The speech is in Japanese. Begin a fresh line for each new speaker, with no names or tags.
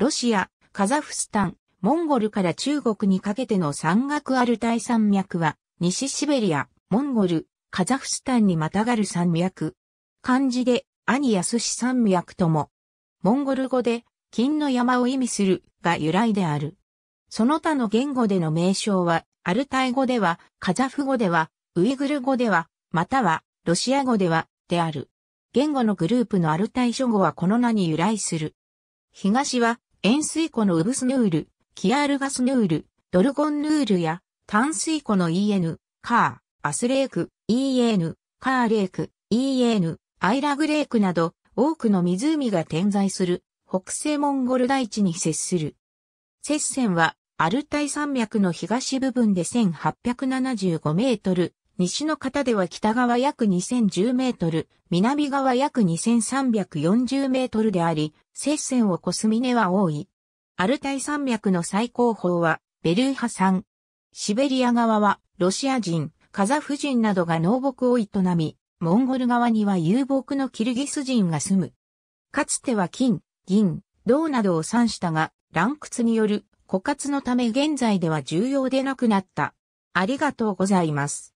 ロシア、カザフスタン、モンゴルから中国にかけての山岳アルタイ山脈は、西シベリア、モンゴル、カザフスタンにまたがる山脈。漢字で、兄安市山脈とも、モンゴル語で、金の山を意味するが由来である。その他の言語での名称は、アルタイ語では、カザフ語では、ウイグル語では、または、ロシア語では、である。言語のグループのアルタイ諸語はこの名に由来する。東は、塩水湖のウブスヌール、キアールガスヌール、ドルゴンヌールや、淡水湖の EN、カー、アスレーク、EN、カーレーク、EN、アイラグレークなど、多くの湖が点在する、北西モンゴル大地に接する。接線は、アルタイ山脈の東部分で1875メートル、西の方では北側約2010メートル、南側約2340メートルであり、接線を越す峰は多い。アルタイ山脈の最高峰はベルーハ山。シベリア側はロシア人、カザフ人などが農牧を営み、モンゴル側には遊牧のキルギス人が住む。かつては金、銀、銅などを産したが、乱屈による枯渇のため現在では重要でなくなった。ありがとうございます。